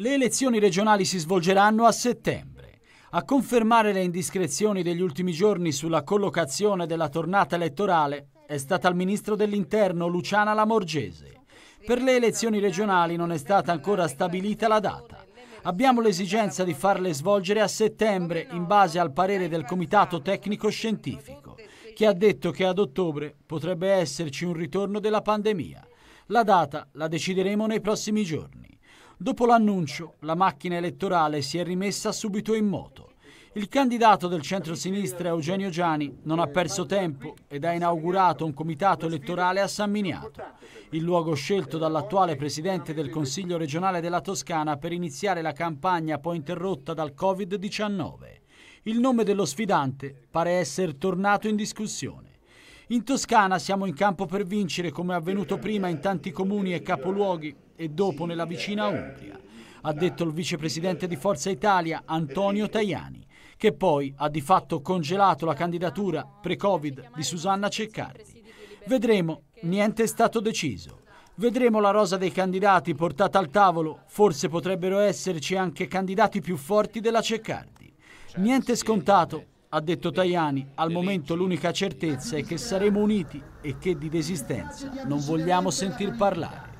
Le elezioni regionali si svolgeranno a settembre. A confermare le indiscrezioni degli ultimi giorni sulla collocazione della tornata elettorale è stata il ministro dell'Interno Luciana Lamorgese. Per le elezioni regionali non è stata ancora stabilita la data. Abbiamo l'esigenza di farle svolgere a settembre in base al parere del Comitato Tecnico Scientifico, che ha detto che ad ottobre potrebbe esserci un ritorno della pandemia. La data la decideremo nei prossimi giorni. Dopo l'annuncio, la macchina elettorale si è rimessa subito in moto. Il candidato del centro-sinistra Eugenio Giani non ha perso tempo ed ha inaugurato un comitato elettorale a San Miniato, il luogo scelto dall'attuale presidente del Consiglio regionale della Toscana per iniziare la campagna poi interrotta dal Covid-19. Il nome dello sfidante pare essere tornato in discussione. In Toscana siamo in campo per vincere come è avvenuto prima in tanti comuni e capoluoghi e dopo nella vicina Umbria, ha detto il vicepresidente di Forza Italia Antonio Tajani, che poi ha di fatto congelato la candidatura pre-Covid di Susanna Ceccardi. Vedremo, niente è stato deciso. Vedremo la rosa dei candidati portata al tavolo, forse potrebbero esserci anche candidati più forti della Ceccardi. Niente scontato, ha detto Tajani, al momento l'unica certezza è che saremo uniti e che di desistenza non vogliamo sentir parlare.